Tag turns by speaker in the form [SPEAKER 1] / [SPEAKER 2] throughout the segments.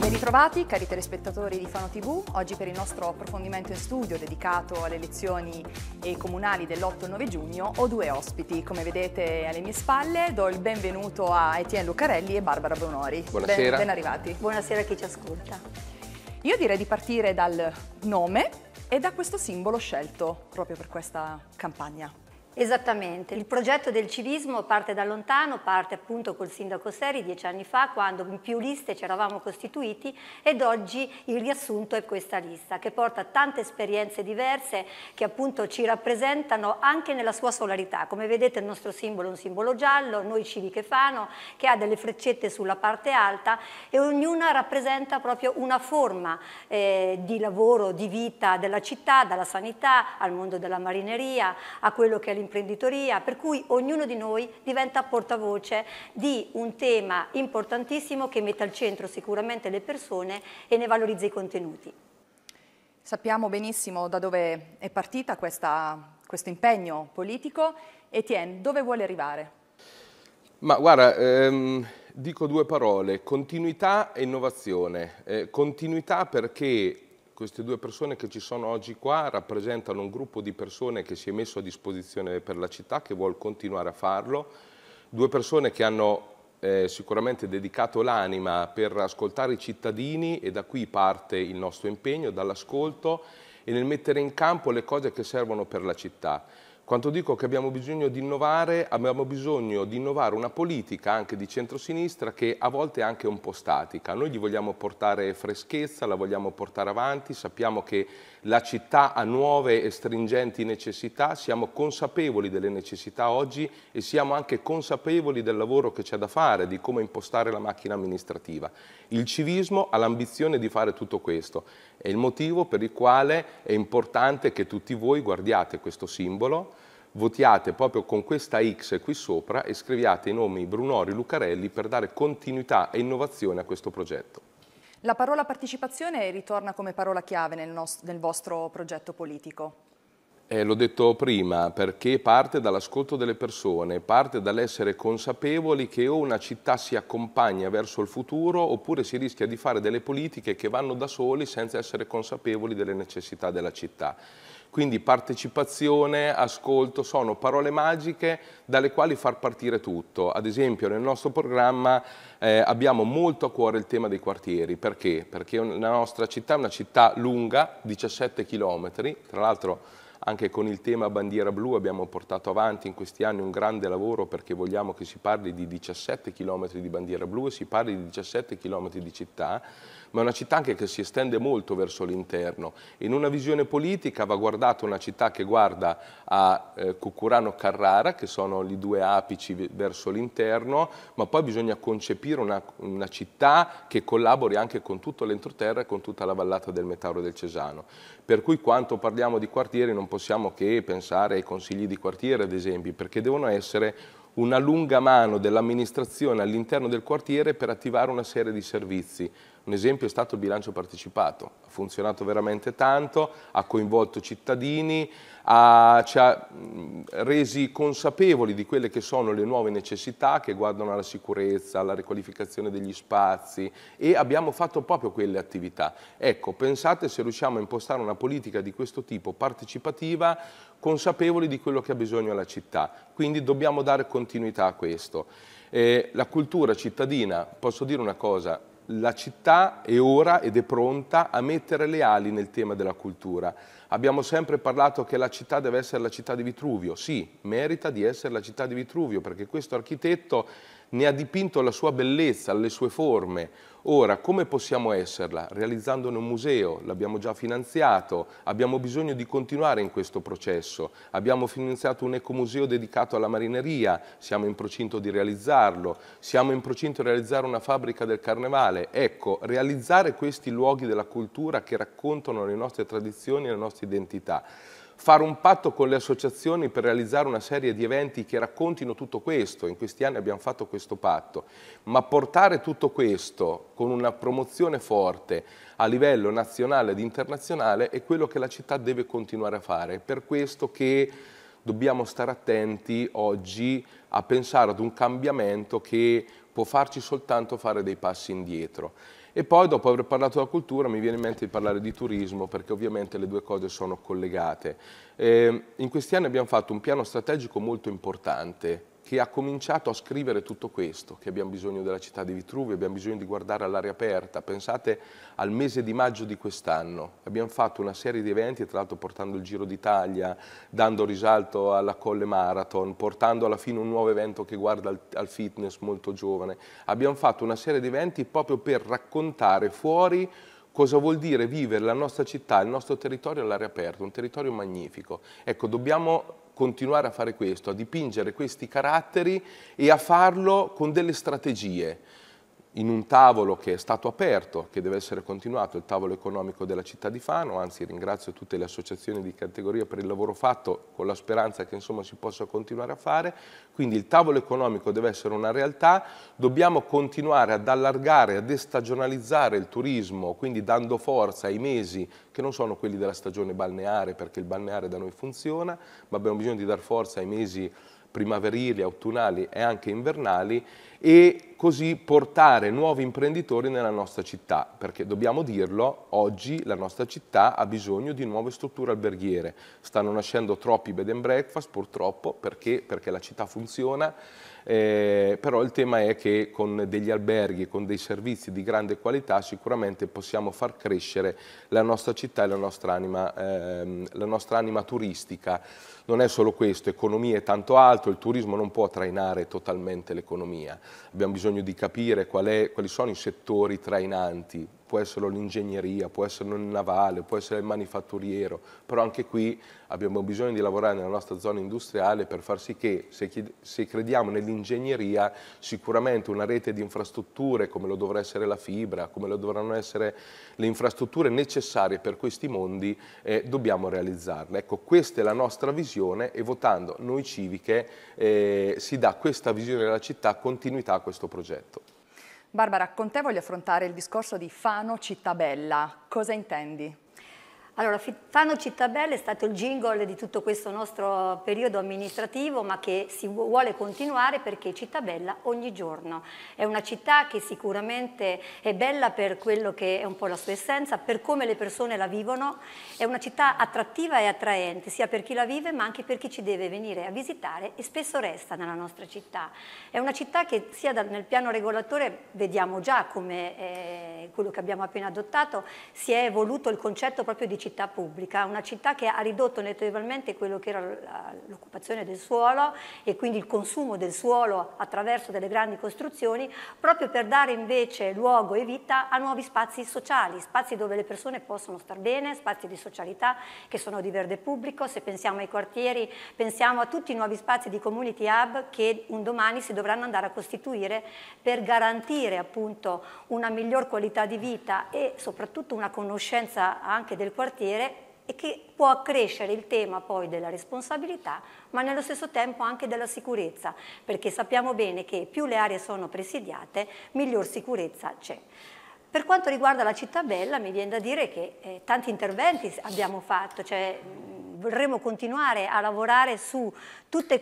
[SPEAKER 1] Bentrovati cari telespettatori di Fano TV, oggi per il nostro approfondimento in studio dedicato alle elezioni comunali dell'8 e 9 giugno ho due ospiti, come vedete alle mie spalle do il benvenuto a Etienne Lucarelli e Barbara Bonori. Buonasera. Ben, ben arrivati. Buonasera a chi ci ascolta. Io direi di partire dal nome ed è questo simbolo scelto proprio per questa campagna.
[SPEAKER 2] Esattamente, il progetto del civismo parte da lontano, parte appunto col sindaco Seri dieci anni fa quando in più liste ci eravamo costituiti ed oggi il riassunto è questa lista che porta tante esperienze diverse che appunto ci rappresentano anche nella sua solarità. Come vedete il nostro simbolo è un simbolo giallo, noi civi che fano, che ha delle freccette sulla parte alta e ognuna rappresenta proprio una forma eh, di lavoro, di vita della città, dalla sanità al mondo della marineria, a quello che è dell'imprenditoria, per cui ognuno di noi diventa portavoce di un tema importantissimo che mette al centro sicuramente le persone e ne valorizza i contenuti.
[SPEAKER 1] Sappiamo benissimo da dove è partita questa, questo impegno politico. Etienne, dove vuole arrivare?
[SPEAKER 3] Ma guarda, ehm, dico due parole, continuità e innovazione. Eh, continuità perché queste due persone che ci sono oggi qua rappresentano un gruppo di persone che si è messo a disposizione per la città, che vuole continuare a farlo, due persone che hanno eh, sicuramente dedicato l'anima per ascoltare i cittadini e da qui parte il nostro impegno, dall'ascolto e nel mettere in campo le cose che servono per la città. Quando dico che abbiamo bisogno di innovare, abbiamo bisogno di innovare una politica anche di centrosinistra che a volte è anche un po' statica. Noi gli vogliamo portare freschezza, la vogliamo portare avanti, sappiamo che la città ha nuove e stringenti necessità, siamo consapevoli delle necessità oggi e siamo anche consapevoli del lavoro che c'è da fare, di come impostare la macchina amministrativa. Il civismo ha l'ambizione di fare tutto questo, è il motivo per il quale è importante che tutti voi guardiate questo simbolo, votiate proprio con questa X qui sopra e scriviate i nomi Brunori Lucarelli per dare continuità e innovazione a questo progetto.
[SPEAKER 1] La parola partecipazione ritorna come parola chiave nel, nel vostro progetto politico.
[SPEAKER 3] Eh, l'ho detto prima, perché parte dall'ascolto delle persone, parte dall'essere consapevoli che o una città si accompagna verso il futuro oppure si rischia di fare delle politiche che vanno da soli senza essere consapevoli delle necessità della città. Quindi partecipazione, ascolto, sono parole magiche dalle quali far partire tutto. Ad esempio nel nostro programma eh, abbiamo molto a cuore il tema dei quartieri. Perché? Perché la nostra città è una città lunga, 17 km, tra l'altro anche con il tema bandiera blu abbiamo portato avanti in questi anni un grande lavoro perché vogliamo che si parli di 17 km di bandiera blu e si parli di 17 km di città ma è una città anche che si estende molto verso l'interno. In una visione politica va guardata una città che guarda a eh, Cucurano Carrara, che sono i due apici verso l'interno, ma poi bisogna concepire una, una città che collabori anche con tutto l'entroterra e con tutta la vallata del Metauro del Cesano. Per cui quando parliamo di quartieri non possiamo che pensare ai consigli di quartiere, ad esempio, perché devono essere una lunga mano dell'amministrazione all'interno del quartiere per attivare una serie di servizi un esempio è stato il bilancio partecipato, ha funzionato veramente tanto, ha coinvolto cittadini, ha, ci ha resi consapevoli di quelle che sono le nuove necessità che guardano alla sicurezza, alla riqualificazione degli spazi e abbiamo fatto proprio quelle attività. Ecco, pensate se riusciamo a impostare una politica di questo tipo partecipativa consapevoli di quello che ha bisogno la città, quindi dobbiamo dare continuità a questo. Eh, la cultura cittadina, posso dire una cosa, la città è ora ed è pronta a mettere le ali nel tema della cultura. Abbiamo sempre parlato che la città deve essere la città di Vitruvio. Sì, merita di essere la città di Vitruvio perché questo architetto ne ha dipinto la sua bellezza, le sue forme, Ora, come possiamo esserla? Realizzandone un museo, l'abbiamo già finanziato, abbiamo bisogno di continuare in questo processo. Abbiamo finanziato un ecomuseo dedicato alla marineria, siamo in procinto di realizzarlo, siamo in procinto di realizzare una fabbrica del carnevale. Ecco, realizzare questi luoghi della cultura che raccontano le nostre tradizioni e le nostre identità fare un patto con le associazioni per realizzare una serie di eventi che raccontino tutto questo, in questi anni abbiamo fatto questo patto, ma portare tutto questo con una promozione forte a livello nazionale ed internazionale è quello che la città deve continuare a fare. Per questo che dobbiamo stare attenti oggi a pensare ad un cambiamento che può farci soltanto fare dei passi indietro. E poi dopo aver parlato della cultura mi viene in mente di parlare di turismo perché ovviamente le due cose sono collegate. Eh, in questi anni abbiamo fatto un piano strategico molto importante che ha cominciato a scrivere tutto questo, che abbiamo bisogno della città di Vitruvio, abbiamo bisogno di guardare all'aria aperta. Pensate al mese di maggio di quest'anno. Abbiamo fatto una serie di eventi, tra l'altro portando il Giro d'Italia, dando risalto alla Colle Marathon, portando alla fine un nuovo evento che guarda al, fitness molto giovane. Abbiamo fatto una serie di eventi proprio per raccontare fuori cosa vuol dire vivere la nostra città, il nostro territorio all'aria aperta, un territorio magnifico. Ecco, dobbiamo continuare a fare questo, a dipingere questi caratteri e a farlo con delle strategie in un tavolo che è stato aperto, che deve essere continuato, il tavolo economico della città di Fano, anzi ringrazio tutte le associazioni di categoria per il lavoro fatto con la speranza che insomma si possa continuare a fare, quindi il tavolo economico deve essere una realtà, dobbiamo continuare ad allargare, a destagionalizzare il turismo, quindi dando forza ai mesi che non sono quelli della stagione balneare, perché il balneare da noi funziona, ma abbiamo bisogno di dar forza ai mesi primaverili, autunnali e anche invernali e così portare nuovi imprenditori nella nostra città, perché dobbiamo dirlo, oggi la nostra città ha bisogno di nuove strutture alberghiere, stanno nascendo troppi bed and breakfast purtroppo, perché, perché la città funziona, eh, però il tema è che con degli alberghi, con dei servizi di grande qualità sicuramente possiamo far crescere la nostra città e la nostra anima, ehm, la nostra anima turistica. Non è solo questo, economia e tanto altro, il turismo non può trainare totalmente l'economia abbiamo bisogno di capire qual è, quali sono i settori trainanti può essere l'ingegneria, può essere il navale, può essere il manifatturiero, però anche qui abbiamo bisogno di lavorare nella nostra zona industriale per far sì che se, se crediamo nell'ingegneria sicuramente una rete di infrastrutture come lo dovrà essere la fibra, come lo dovranno essere le infrastrutture necessarie per questi mondi, eh, dobbiamo realizzarle. Ecco, questa è la nostra visione e votando noi civiche eh, si dà questa visione della città, continuità a questo progetto.
[SPEAKER 1] Barbara, con te voglio affrontare il discorso di Fano
[SPEAKER 2] Cittabella. Cosa intendi? Allora, Fittano Cittabelle è stato il jingle di tutto questo nostro periodo amministrativo, ma che si vuole continuare perché Cittabella ogni giorno. È una città che sicuramente è bella per quello che è un po' la sua essenza, per come le persone la vivono, è una città attrattiva e attraente, sia per chi la vive ma anche per chi ci deve venire a visitare e spesso resta nella nostra città. È una città che sia nel piano regolatore, vediamo già come eh, quello che abbiamo appena adottato, si è evoluto il concetto proprio di città pubblica, una città che ha ridotto notevolmente quello che era l'occupazione del suolo e quindi il consumo del suolo attraverso delle grandi costruzioni, proprio per dare invece luogo e vita a nuovi spazi sociali, spazi dove le persone possono star bene, spazi di socialità che sono di verde pubblico, se pensiamo ai quartieri, pensiamo a tutti i nuovi spazi di community hub che un domani si dovranno andare a costituire per garantire appunto una miglior qualità di vita e soprattutto una conoscenza anche del quartiere quartiere e che può accrescere il tema poi della responsabilità, ma nello stesso tempo anche della sicurezza, perché sappiamo bene che più le aree sono presidiate, miglior sicurezza c'è. Per quanto riguarda la città bella, mi viene da dire che eh, tanti interventi abbiamo fatto, cioè vorremmo continuare a lavorare su tutti eh,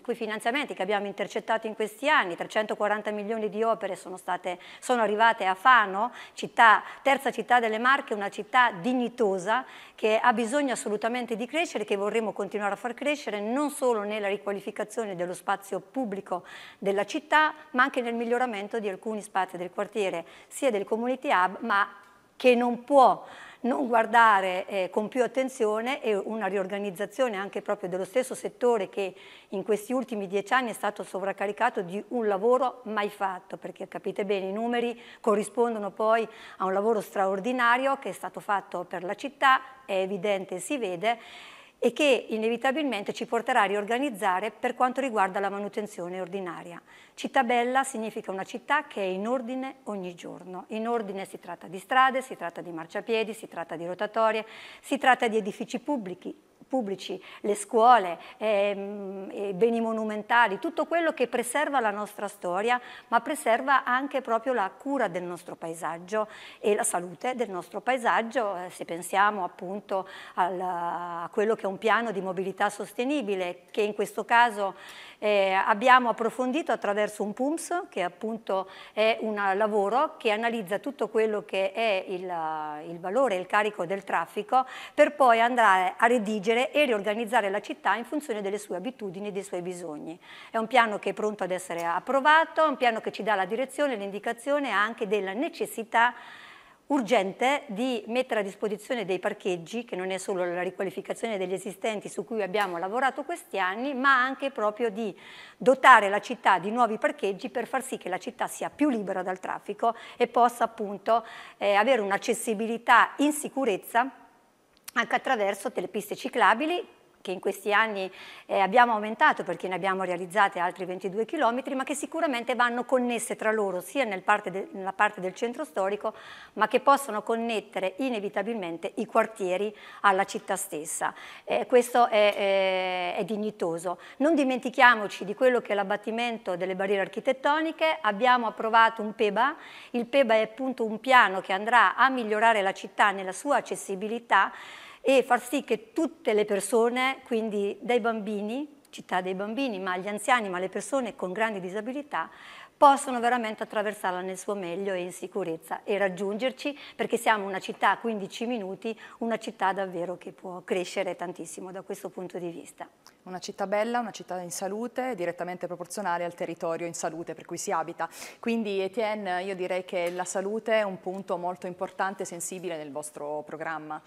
[SPEAKER 2] quei finanziamenti che abbiamo intercettato in questi anni, 340 milioni di opere sono, state, sono arrivate a Fano, città, terza città delle Marche, una città dignitosa che ha bisogno assolutamente di crescere, che vorremmo continuare a far crescere non solo nella riqualificazione dello spazio pubblico della città, ma anche nel miglioramento di alcuni spazi del quartiere, sia del community hub, ma che non può non guardare eh, con più attenzione e una riorganizzazione anche proprio dello stesso settore che in questi ultimi dieci anni è stato sovraccaricato di un lavoro mai fatto, perché capite bene i numeri corrispondono poi a un lavoro straordinario che è stato fatto per la città, è evidente si vede, e che inevitabilmente ci porterà a riorganizzare per quanto riguarda la manutenzione ordinaria. Città bella significa una città che è in ordine ogni giorno. In ordine si tratta di strade, si tratta di marciapiedi, si tratta di rotatorie, si tratta di edifici pubblici, pubblici, le scuole, ehm, i beni monumentali, tutto quello che preserva la nostra storia, ma preserva anche proprio la cura del nostro paesaggio e la salute del nostro paesaggio, eh, se pensiamo appunto al, a quello che è un piano di mobilità sostenibile, che in questo caso eh, abbiamo approfondito attraverso un PUMS, che appunto è un lavoro che analizza tutto quello che è il, il valore, il carico del traffico, per poi andare a redigere e riorganizzare la città in funzione delle sue abitudini e dei suoi bisogni. È un piano che è pronto ad essere approvato, un piano che ci dà la direzione, e l'indicazione anche della necessità urgente di mettere a disposizione dei parcheggi, che non è solo la riqualificazione degli esistenti su cui abbiamo lavorato questi anni, ma anche proprio di dotare la città di nuovi parcheggi per far sì che la città sia più libera dal traffico e possa appunto eh, avere un'accessibilità in sicurezza anche attraverso delle piste ciclabili che in questi anni eh, abbiamo aumentato perché ne abbiamo realizzate altri 22 km, ma che sicuramente vanno connesse tra loro sia nel parte de, nella parte del centro storico, ma che possono connettere inevitabilmente i quartieri alla città stessa. Eh, questo è, è, è, dignitoso. Non dimentichiamoci di quello che è l'abbattimento delle barriere architettoniche, abbiamo approvato un PEBA, il PEBA è appunto un piano che andrà a migliorare la città nella sua accessibilità, e far sì che tutte le persone, quindi dai bambini, città dei bambini, ma gli anziani, ma le persone con grandi disabilità, possono veramente attraversarla nel suo meglio e in sicurezza e raggiungerci perché siamo una città a 15 minuti, una città davvero che può crescere tantissimo da questo punto di vista. Una città bella, una città in salute, direttamente proporzionale al territorio
[SPEAKER 1] in salute per cui si abita. Quindi Etienne, io direi che la salute è un punto molto importante e sensibile nel vostro programma.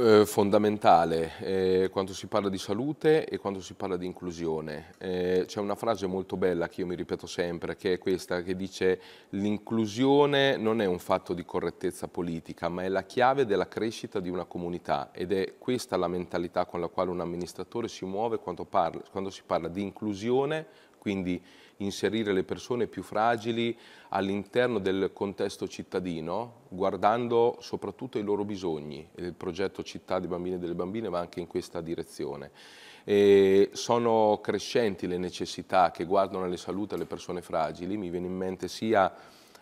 [SPEAKER 3] Eh, fondamentale eh, quando si parla di salute e quando si parla di inclusione. Eh, c'è una frase molto bella che io mi ripeto sempre, che è questa, che dice l'inclusione non è un fatto di correttezza politica, ma è la chiave della crescita di una comunità ed è questa la mentalità con la quale un amministratore si muove quando, parla, quando si parla di inclusione quindi inserire le persone più fragili all'interno del contesto cittadino, guardando soprattutto ai loro bisogni. Il progetto Città dei Bambini e delle Bambine va anche in questa direzione. E sono crescenti le necessità che guardano alla salute delle persone fragili, mi viene in mente sia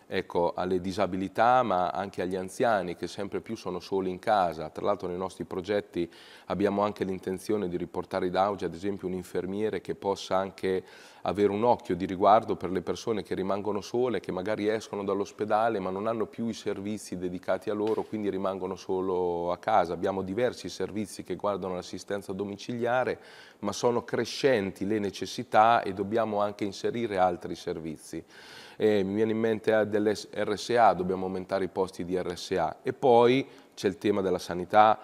[SPEAKER 3] ecco, alle disabilità ma anche agli anziani che sempre più sono soli in casa. Tra l'altro nei nostri progetti abbiamo anche l'intenzione di riportare in ad esempio un infermiere che possa anche avere un occhio di riguardo per le persone che rimangono sole, che magari escono dall'ospedale ma non hanno più i servizi dedicati a loro, quindi rimangono solo a casa. Abbiamo diversi servizi che guardano l'assistenza domiciliare ma sono crescenti le necessità e dobbiamo anche inserire altri servizi eh, mi viene in mente delle RSA, dobbiamo aumentare i posti di RSA e poi c'è il tema della sanità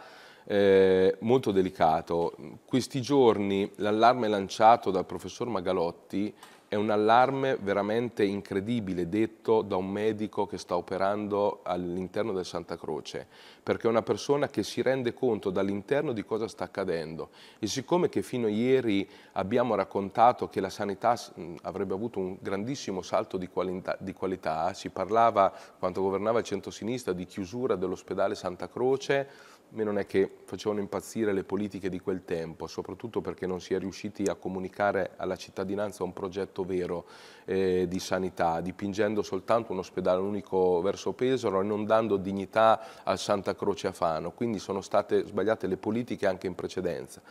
[SPEAKER 3] eh, molto delicato. Questi giorni l'allarme lanciato dal professor Magalotti è un allarme veramente incredibile detto da un medico che sta operando all'interno del Santa Croce, perché è una persona che si rende conto dall'interno di cosa sta accadendo. E siccome che fino a ieri abbiamo raccontato che la sanità avrebbe avuto un grandissimo salto di qualità, di qualità si parlava, quando governava il centrosinistra, di chiusura dell'ospedale Santa Croce, me non è che facevano impazzire le politiche di quel tempo, soprattutto perché non si è riusciti a comunicare alla cittadinanza un progetto vero eh, di sanità, dipingendo soltanto un ospedale unico verso Pesaro e non dando dignità al Santa Croce a Fano. Quindi sono state sbagliate le politiche anche in precedenza,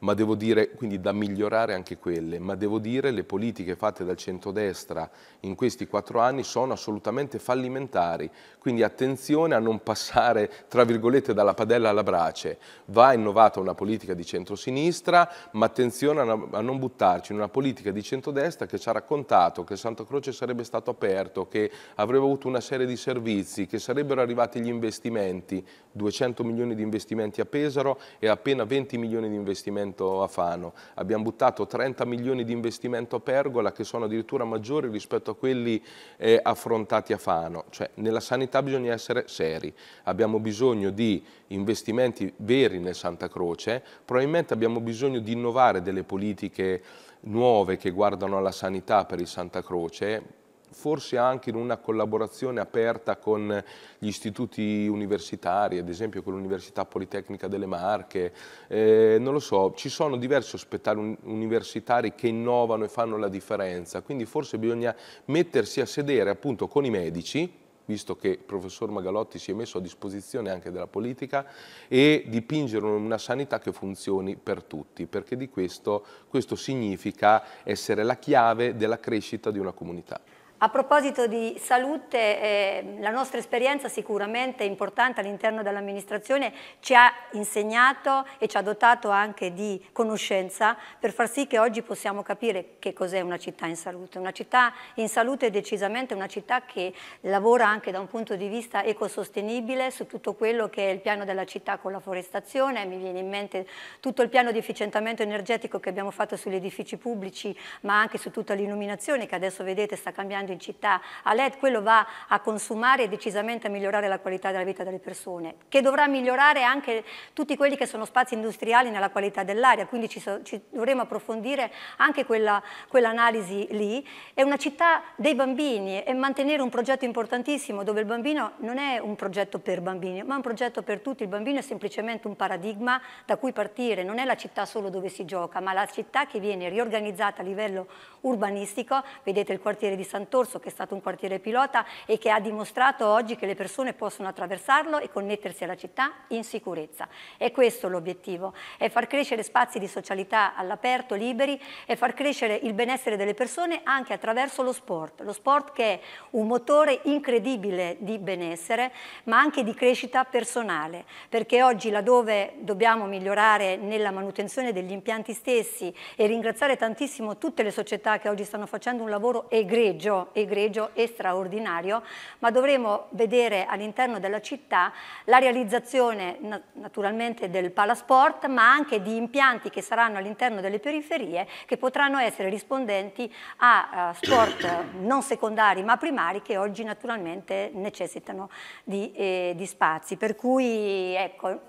[SPEAKER 3] ma devo dire quindi da migliorare anche quelle, ma devo dire le politiche fatte dal centrodestra in questi quattro anni sono assolutamente fallimentari, quindi attenzione a non passare tra virgolette dalla padella Stella alla brace, va innovata una politica di centrosinistra, ma attenzione a non buttarci in una politica di centrodestra che ci ha raccontato che Santa Croce sarebbe stato aperto, che avrebbe avuto una serie di servizi, che sarebbero arrivati gli investimenti, 200 milioni di investimenti a Pesaro e appena 20 milioni di investimento a Fano. Abbiamo buttato 30 milioni di investimento a Pergola che sono addirittura maggiori rispetto a quelli eh, affrontati a Fano. Cioè, nella sanità bisogna essere seri, abbiamo bisogno di investimenti investimenti veri nel Santa Croce, probabilmente abbiamo bisogno di innovare delle politiche nuove che guardano alla sanità per il Santa Croce, forse anche in una collaborazione aperta con gli istituti universitari, ad esempio con l'Università Politecnica delle Marche, eh, non lo so, ci sono diversi ospedali universitari che innovano e fanno la differenza, quindi forse bisogna mettersi a sedere appunto con i medici, visto che il professor Magalotti si è messo a disposizione anche della politica, e dipingere una sanità che funzioni per tutti, perché di questo, questo significa essere la chiave della crescita di una comunità.
[SPEAKER 2] A proposito di salute, eh, la nostra esperienza sicuramente importante all'interno dell'amministrazione ci ha insegnato e ci ha dotato anche di conoscenza per far sì che oggi possiamo capire che cos'è una città in salute. Una città in salute è decisamente una città che lavora anche da un punto di vista ecosostenibile su tutto quello che è il piano della città con la forestazione, mi viene in mente tutto il piano di efficientamento energetico che abbiamo fatto sugli edifici pubblici ma anche su tutta l'illuminazione che adesso vedete sta cambiando andando in città a LED, quello va a consumare e decisamente a migliorare la qualità della vita delle persone, che dovrà migliorare anche tutti quelli che sono spazi industriali nella qualità dell'aria, quindi ci, so, ci, dovremo approfondire anche quell'analisi lì. È una città dei bambini e mantenere un progetto importantissimo dove il bambino non è un progetto per bambini, ma un progetto per tutti. Il bambino è semplicemente un paradigma da cui partire, non è la città solo dove si gioca, ma la città che viene riorganizzata a livello urbanistico, vedete il quartiere di Sant'Oro, Torso, che è stato un quartiere pilota e che ha dimostrato oggi che le persone possono attraversarlo e connettersi alla città in sicurezza. È questo l'obiettivo, è far crescere spazi di socialità all'aperto, liberi e far crescere il benessere delle persone anche attraverso lo sport. Lo sport che è un motore incredibile di benessere, ma anche di crescita personale, perché oggi laddove dobbiamo migliorare nella manutenzione degli impianti stessi e ringraziare tantissimo tutte le società che oggi stanno facendo un lavoro egregio egregio e straordinario, ma dovremo vedere all'interno della città la realizzazione naturalmente del palasport, ma anche di impianti che saranno all'interno delle periferie che potranno essere rispondenti a sport non secondari ma primari che oggi naturalmente necessitano di, eh, di spazi. Per cui ecco,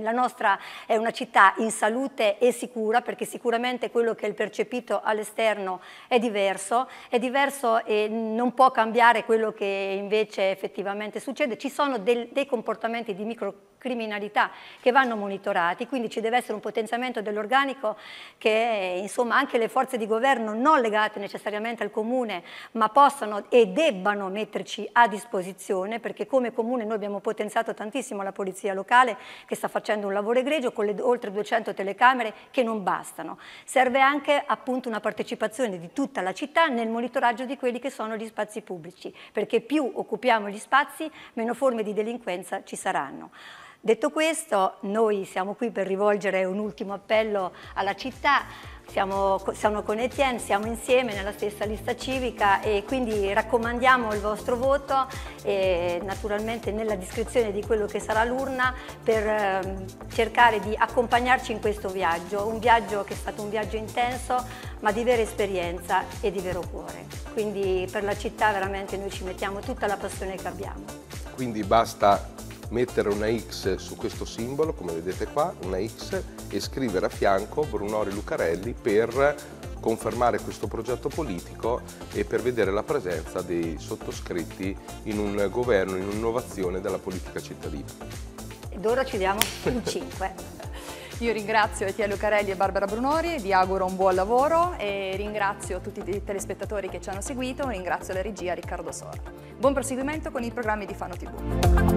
[SPEAKER 2] la nostra è una città in salute e sicura perché sicuramente quello che è il percepito all'esterno è diverso, è diverso e non può cambiare quello che invece effettivamente succede. Ci sono del, dei comportamenti di microcriminalità che vanno monitorati, quindi ci deve essere un potenziamento dell'organico che insomma anche le forze di governo non legate necessariamente al comune, ma possano e debbano metterci a disposizione, perché come comune noi abbiamo potenziato tantissimo la polizia locale che sta facendo un lavoro egregio con le oltre 200 telecamere che non bastano. Serve anche appunto una partecipazione di tutta la città nel monitoraggio di quelli che sono gli spazi pubblici, perché più occupiamo gli spazi, meno forme di delinquenza ci saranno. Detto questo, noi siamo qui per rivolgere un ultimo appello alla città, siamo, siamo, con Etienne, siamo insieme nella stessa lista civica e quindi raccomandiamo il vostro voto e naturalmente nella descrizione di quello che sarà l'urna per ehm, cercare di accompagnarci in questo viaggio, un viaggio che è stato un viaggio intenso, ma di vera esperienza e di vero cuore. Quindi per la città veramente noi ci mettiamo tutta la passione che abbiamo.
[SPEAKER 3] Quindi basta mettere una X su questo simbolo, come vedete qua, una X, e scrivere a fianco Brunori Lucarelli per confermare questo progetto politico e per vedere la presenza dei sottoscritti in un governo, in un'innovazione della
[SPEAKER 1] politica cittadina. Ed ora ci diamo un 5. Io ringrazio Etiello Carelli e Barbara Brunori, vi auguro un buon lavoro e ringrazio tutti i telespettatori che ci hanno seguito, ringrazio la regia Riccardo Sora. Buon proseguimento con i programmi di Fano TV.